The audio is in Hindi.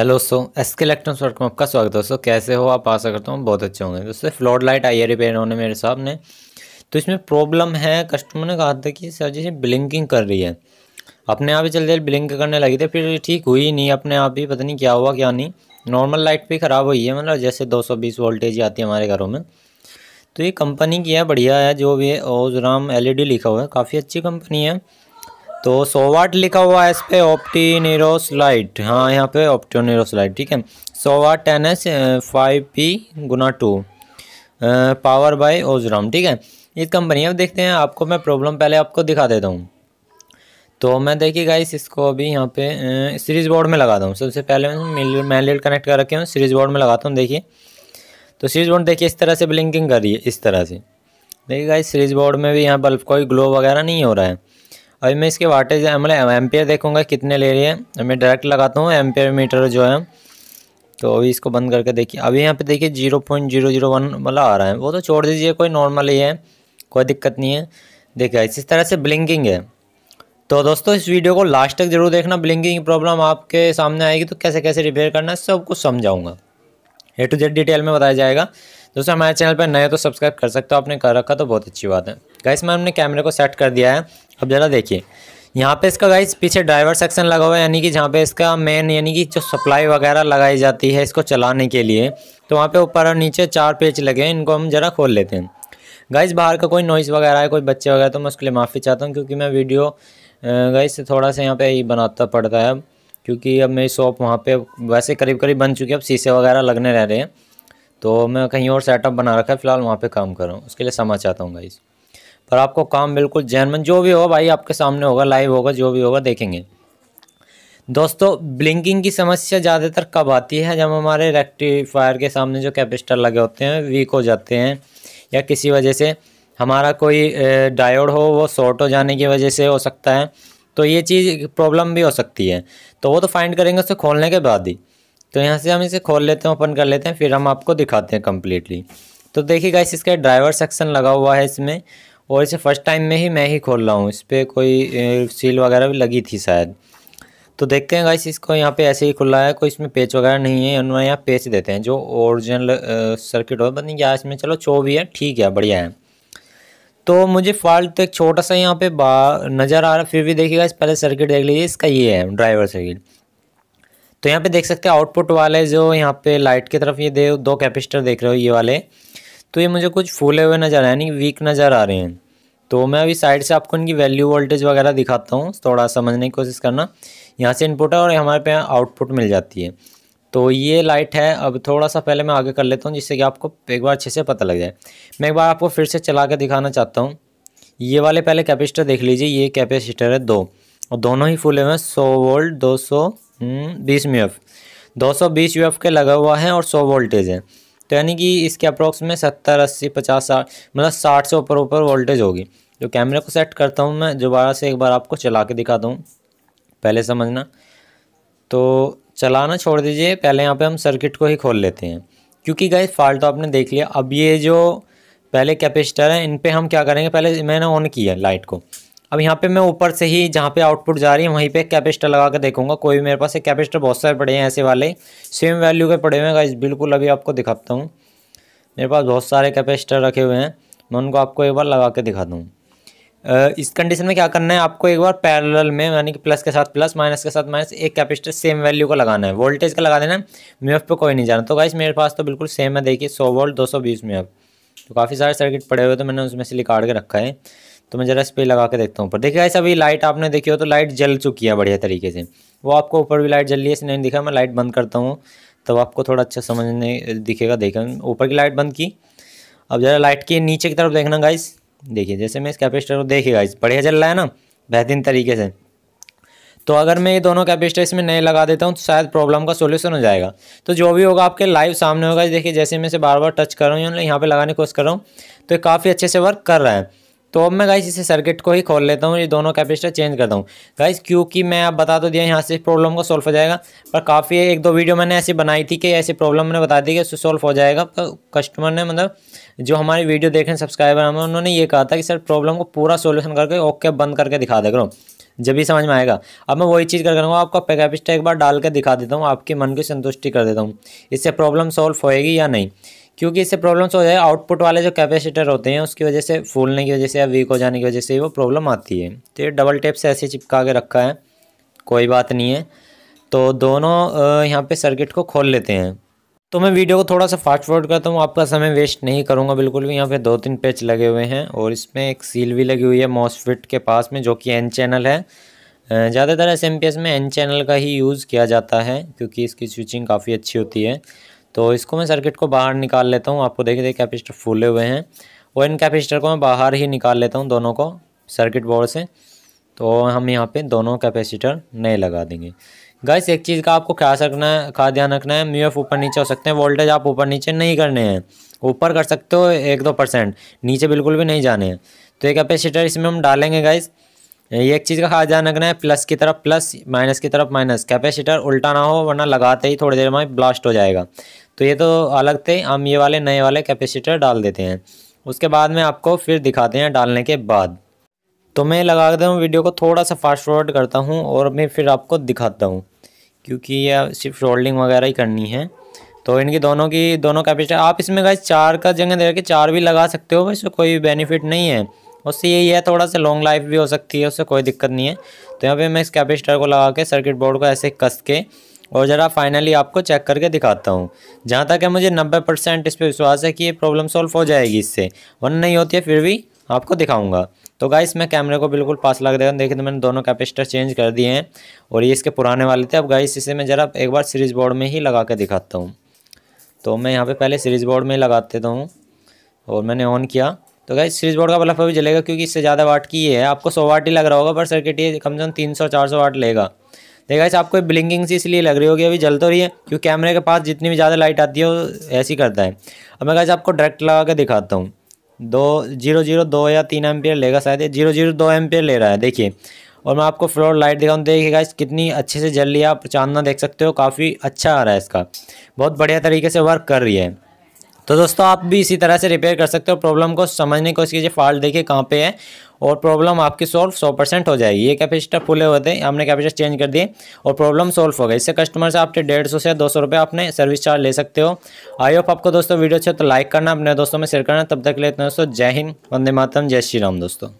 hello so S K electronics work में आपका स्वागत है दोस्तों कैसे हो आप आशा करता हूँ बहुत अच्छे होंगे दोस्तों फ्लॉड लाइट आई है रिपेयर होने मेरे सामने तो इसमें प्रॉब्लम है कस्टमर ने कहा था कि सर जी ब्लिंकिंग कर रही है अपने आप ही चलते जल्दी ब्लिंक करने लगी थी फिर ठीक हुई नहीं अपने आप ही पता नहीं क्या हुआ क्या नहीं नॉर्मल लाइट भी ख़राब हुई है मतलब जैसे दो सौ बीस वोल्टेज आती है हमारे घरों में तो ये कंपनी की है बढ़िया है जो भी है ओजराम एल e लिखा हुआ है काफ़ी अच्छी कंपनी है तो सो वाट लिखा हुआ है इस पर ऑप्टीनेरोसलाइट हाँ यहाँ पे ऑप्टोनेरोसलाइट ठीक है so what ten S five P गुना टू पावर बाय ओजराम ठीक है ये कंपनी अब देखते हैं आपको मैं प्रॉब्लम पहले आपको दिखा देता हूँ तो मैं देखिए गाइस इसको अभी यहाँ पे सीरीज बोर्ड में लगाता हूँ सबसे पहले मैं मैन कनेक्ट कर रखे हूँ सीरीज बोर्ड में लगाता हूँ देखिए तो सीरीज बोर्ड देखिए इस तरह से ब्लिंकिंग कर रही है इस तरह से देखिए गाइस सीरीज बोर्ड में भी यहाँ बल्ब कोई ग्लो वगैरह नहीं हो रहा है अभी मैं इसके वाटेज मतलब एम्पेयर देखूंगा कितने ले रही है मैं डायरेक्ट लगाता हूँ एम्पेयर मीटर जो है तो अभी इसको बंद करके देखिए अभी यहाँ पे देखिए zero point zero zero one मतलब आ रहा है वो तो छोड़ दीजिए कोई नॉर्मल ही है कोई दिक्कत नहीं है देखिए इसी तरह से ब्लिंकिंग है तो दोस्तों इस वीडियो को लास्ट तक जरूर देखना ब्लिंकिंग की प्रॉब्लम आपके सामने आएगी तो कैसे कैसे रिपेयर करना है सब कुछ समझाऊँगा ए टू जेड डिटेल में बताया जाएगा दोस्तों हमारे चैनल पर नए तो सब्सक्राइब कर सकते हो आपने कर रखा तो बहुत अच्छी बात है गाइस मैं हमने कैमरे को सेट कर दिया है अब ज़रा देखिए यहाँ पे इसका गाइस पीछे ड्राइवर सेक्शन लगा हुआ है यानी कि जहाँ पे इसका मेन यानी कि जो सप्लाई वगैरह लगाई जाती है इसको चलाने के लिए तो वहाँ पे ऊपर और नीचे चार पेज लगे हैं इनको हम ज़रा खोल लेते हैं गाइस बाहर का कोई नॉइज़ वगैरह है कोई बच्चे वगैरह तो मैं उसके लिए माफ़ी चाहता हूँ क्योंकि मैं वीडियो गाइस थोड़ा सा यहाँ पर ही बनाता पड़ता है अब क्योंकि अब मेरी शॉप वहाँ पर वैसे करीब करीब बन चुकी है अब शीशे वगैरह लगने रह रहे हैं तो मैं कहीं और सेटअप बना रखा है फ़िलहाल वहाँ पर काम कर रहा हूँ उसके लिए समझ चाहता हूँ गाइज़ पर आपको काम बिल्कुल जैनमन जो भी हो भाई आपके सामने होगा लाइव होगा जो भी होगा देखेंगे दोस्तों ब्लिंकिंग की समस्या ज़्यादातर कब आती है जब हमारे रेक्टिफायर के सामने जो कैपेसिटर लगे होते हैं वीक हो जाते हैं या किसी वजह से हमारा कोई डायोड हो वो शॉर्ट हो जाने की वजह से हो सकता है तो ये चीज़ प्रॉब्लम भी हो सकती है तो वो तो फाइंड करेंगे उसे खोलने के बाद ही तो यहाँ से हम इसे खोल लेते हैं ओपन कर लेते हैं फिर हम आपको दिखाते हैं कम्प्लीटली तो देखिएगा इसका ड्राइवर सेक्शन लगा हुआ है इसमें और इसे फ़र्स्ट टाइम में ही मैं ही खोल रहा हूँ इस पर कोई सील वगैरह भी लगी थी शायद तो देखते हैं गाइस इसको यहाँ पे ऐसे ही खुला है कोई इसमें पेच वगैरह नहीं है उन्होंने यहाँ पेच देते हैं जो ओरिजिनल सर्किट हो पता नहीं क्या इसमें चलो चो भी है ठीक है बढ़िया है तो मुझे फॉल्ट एक छोटा सा यहाँ पे नज़र आ रहा फिर भी देखिएगा इस पहले सर्किट देख लीजिए इसका ये है ड्राइवर सर्किट तो यहाँ पे देख सकते हैं आउटपुट वाले जो यहाँ पे लाइट की तरफ ये दे दो कैपेसिटर देख रहे हो ये वाले तो ये मुझे कुछ फूले हुए नज़र आए यानी वीक नज़र आ रहे हैं तो मैं अभी साइड से आपको इनकी वैल्यू वोल्टेज वगैरह दिखाता हूँ थोड़ा समझने की कोशिश करना यहाँ से इनपुट है और हमारे पे आउटपुट मिल जाती है तो ये लाइट है अब थोड़ा सा पहले मैं आगे कर लेता हूँ जिससे कि आपको एक बार अच्छे से पता लग जाए मैं एक बार आपको फिर से चला के दिखाना चाहता हूँ ये वाले पहले कैपेसिटर देख लीजिए ये कैपेसिटर है दो और दोनों ही फूले हुए हैं सौ वोल्ट हम्म, दो सौ बीस यू एफ दो सौ बीस यू एफ के लगा हुआ है और सौ वोल्टेज है तो यानी कि इसके अप्रोक्स में सत्तर अस्सी पचास साठ मतलब साठ से ऊपर ऊपर वोल्टेज होगी जो कैमरे को सेट करता हूँ मैं दोबारा से एक बार आपको चला के दिखाता हूँ पहले समझना तो चलाना छोड़ दीजिए पहले यहाँ पे हम सर्किट को ही खोल लेते हैं क्योंकि गए फाल्ट तो आपने देख लिया अब ये जो पहले कैपेसिटर है इन पर हम क्या करेंगे पहले मैंने ऑन किया लाइट को अब यहाँ पे मैं ऊपर से ही जहाँ पे आउटपुट जा रही है वहीं पे कैपेसिटर लगा के देखूंगा कोई भी मेरे पास कैपेसिटर बहुत सारे पड़े हैं ऐसे वाले सेम वैल्यू के पड़े हुए हैं बिल्कुल अभी आपको दिखाता हूँ मेरे पास बहुत सारे कैपेसिटर रखे हुए हैं मैं उनको आपको एक बार लगा के दिखा दूँ इस कंडीशन में क्या करना है आपको एक बार पैरेलल में यानी कि प्लस के साथ प्लस माइनस के साथ माइनस एक कैपेसिटर सेम वैल्यू का लगाना है वोल्टेज का लगा देना है मेफ पे कोई नहीं जाना तो गाइस मेरे पास तो बिल्कुल सेम है देखिए सौ वोल्ट दो सौ बीस में तो काफ़ी सारे सर्किट पड़े हुए तो मैंने उसमें से लिखाड़ के रखा है तो मैं ज़रा इस पर लगा के देखता हूँ ऊपर देखिए ऐसा अभी लाइट आपने देखी हो तो लाइट जल चुकी है बढ़िया तरीके से वो आपको ऊपर भी लाइट जल रही है इसने नहीं दिखा मैं लाइट बंद करता हूँ तब आपको थोड़ा अच्छा समझने दिखेगा देखा ऊपर की लाइट बंद की अब ज़रा लाइट के नीचे की तरफ देखना गाइस देखिए जैसे मैं इस कैपेसिटर को देखिए गाइस बढ़िया चल रहा है ना बेहतरीन तरीके से तो अगर मैं ये दोनों कैपेसिटर इसमें नए लगा देता हूँ तो शायद प्रॉब्लम का सोल्यूशन हो जाएगा तो जो भी होगा आपके लाइव सामने होगा देखिए जैसे मैं इसे बार बार टच कर रहा हूँ यहाँ पर लगाने की कोशिश कर रहा हूँ तो ये काफ़ी अच्छे से वर्क कर रहा है तो अब मैं गाइस इसे सर्किट को ही खोल लेता हूँ ये दोनों कैपेसिटर चेंज करता हूँ गाइस क्योंकि मैं आप बता तो दिया यहाँ से प्रॉब्लम को सॉल्व हो जाएगा पर काफ़ी एक दो वीडियो मैंने ऐसी बनाई थी कि ऐसी प्रॉब्लम मैंने बता दी कि उससे सॉल्व हो जाएगा पर कस्टमर ने मतलब जो हमारी वीडियो देख रहे हैं सब्सक्राइबर हमें उन्होंने ये कहा था कि सर प्रॉब्लम को पूरा सोल्यूशन करके ओके बंद करके दिखा दे करो जब भी समझ में आएगा अब मैं वही चीज़ कर करूँगा आपको पैकेपिस्टा एक बार डाल के दिखा देता हूँ आपके मन की संतुष्टि कर देता हूँ इससे प्रॉब्लम सॉल्व होएगी या नहीं क्योंकि इससे प्रॉब्लम्स हो जाए आउटपुट वाले जो कैपेसिटर होते हैं उसकी वजह से फूलने की वजह से या वीक हो जाने की वजह से वो प्रॉब्लम आती है तो ये डबल टेप से ऐसे चिपका के रखा है कोई बात नहीं है तो दोनों यहाँ पे सर्किट को खोल लेते हैं तो मैं वीडियो को थोड़ा सा फास्ट फॉरवर्ड करता हूँ आपका समय वेस्ट नहीं करूँगा बिल्कुल भी यहाँ पे दो तीन पेच लगे हुए हैं और इसमें एक सील भी लगी हुई है मॉसफिट के पास में जो कि एन चैनल है ज़्यादातर एस में एन चैनल का ही यूज़ किया जाता है क्योंकि इसकी स्विचिंग काफ़ी अच्छी होती है तो इसको मैं सर्किट को बाहर निकाल लेता हूँ आपको देखिए देखिए कैपेसिटर फूले हुए हैं और इन कैपेसिटर को मैं बाहर ही निकाल लेता हूँ दोनों को सर्किट बोर्ड से तो हम यहाँ पे दोनों कैपेसिटर नए लगा देंगे गैस एक चीज़ का आपको ख्याल रखना है खास ध्यान रखना है म्यू एफ ऊपर नीचे हो सकते हैं वोल्टेज आप ऊपर नीचे नहीं करने हैं ऊपर कर सकते हो एक दो परसेंट नीचे बिल्कुल भी नहीं जाने हैं तो ये कैपेसिटर इसमें हम डालेंगे गैस ये एक चीज़ का खास ध्यान रखना है प्लस की तरफ प्लस माइनस की तरफ माइनस कैपेसिटर उल्टा ना हो वरना लगाते ही थोड़ी देर में ब्लास्ट हो जाएगा तो ये तो अलग थे हम ये वाले नए वाले कैपेसिटर डाल देते हैं उसके बाद में आपको फिर दिखाते हैं डालने के बाद तो मैं लगा देता हूँ वीडियो को थोड़ा सा फास्ट फॉरवर्ड करता हूँ और मैं फिर आपको दिखाता हूँ क्योंकि यह सिर्फ फोल्डिंग वगैरह ही करनी है तो इनकी दोनों की दोनों कैपेसिटर आप इसमें गए चार का जगह दे के चार भी लगा सकते हो वैसे कोई बेनिफिट नहीं है उससे यही है थोड़ा सा लॉन्ग लाइफ भी हो सकती है उससे कोई दिक्कत नहीं है तो यहाँ पे मैं इस कैपेसिटर को लगा के सर्किट बोर्ड को ऐसे कस के और ज़रा फाइनली आपको चेक करके दिखाता हूँ जहाँ तक है मुझे नब्बे परसेंट इस पर विश्वास है कि ये प्रॉब्लम सॉल्व हो जाएगी इससे वन नहीं होती है फिर भी आपको दिखाऊंगा तो गाइस मैं कैमरे को बिल्कुल पास लग देगा देखिए तो मैंने दोनों कैपेसिटर चेंज कर दिए हैं और ये इसके पुराने वाले थे अब गाइस इसे मैं ज़रा एक बार सीरीज बोर्ड में ही लगा के दिखाता हूँ तो मैं यहाँ पे पहले सीरीज बोर्ड में ही लगा देता हूँ और मैंने ऑन किया तो गाइज स्विच बोर्ड का बल्ब मतलब अभी जलेगा क्योंकि इससे ज़्यादा वाट की है आपको सौ वाट ही लग रहा होगा पर सर्किट ये कम से कम तीन सौ चार सौ वाट लेगा देखा तो इस आपको ब्लिंकिंग सी इसलिए लग रही होगी अभी जल तो रही है क्योंकि कैमरे के पास जितनी भी ज़्यादा लाइट आती है वो ऐसी करता है अब मैं कैसे आपको डायरेक्ट लगा के दिखाता हूँ दो जीरो जीरो दो या तीन एम्पियर लेगा शायद जीरो जीरो दो एम्पियर ले रहा है देखिए और मैं आपको फ्लोर लाइट दिखाऊँ देखिएगा इस कितनी अच्छे से जल रही है आप चांदना देख सकते हो काफ़ी अच्छा आ रहा है इसका बहुत बढ़िया तरीके से वर्क कर रही है तो दोस्तों आप भी इसी तरह से रिपेयर कर सकते हो प्रॉब्लम को समझने को कोशिश कीजिए फॉल्ट देखिए कहाँ पे है और प्रॉब्लम आपकी सॉल्व सौ परसेंट हो जाएगी ये कैपेसिटर फुले होते हैं हमने कैपेसिटर चेंज कर दिए और प्रॉब्लम सॉल्व हो गई इससे कस्टमर से आप डेढ़ सौ से दो सौ रुपये आपने सर्विस चार्ज ले सकते हो आई होप आपको दोस्तों वीडियो अच्छा तो लाइक करना अपने दोस्तों में शेयर करना तब तक लेते हैं दोस्तों जय हिंद वंदे मातम जय श्री राम दोस्तों